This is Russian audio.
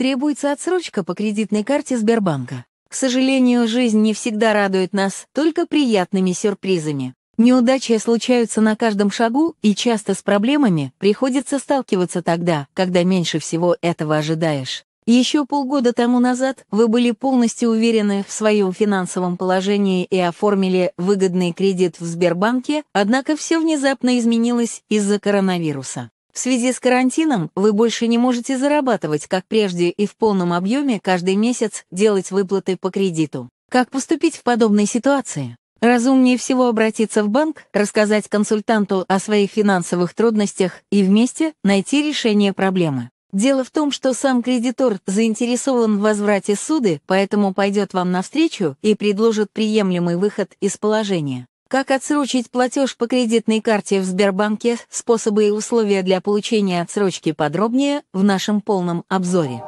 Требуется отсрочка по кредитной карте Сбербанка. К сожалению, жизнь не всегда радует нас только приятными сюрпризами. Неудачи случаются на каждом шагу, и часто с проблемами приходится сталкиваться тогда, когда меньше всего этого ожидаешь. Еще полгода тому назад вы были полностью уверены в своем финансовом положении и оформили выгодный кредит в Сбербанке, однако все внезапно изменилось из-за коронавируса. В связи с карантином вы больше не можете зарабатывать, как прежде и в полном объеме каждый месяц делать выплаты по кредиту. Как поступить в подобной ситуации? Разумнее всего обратиться в банк, рассказать консультанту о своих финансовых трудностях и вместе найти решение проблемы. Дело в том, что сам кредитор заинтересован в возврате суды, поэтому пойдет вам навстречу и предложит приемлемый выход из положения. Как отсрочить платеж по кредитной карте в Сбербанке, способы и условия для получения отсрочки подробнее в нашем полном обзоре.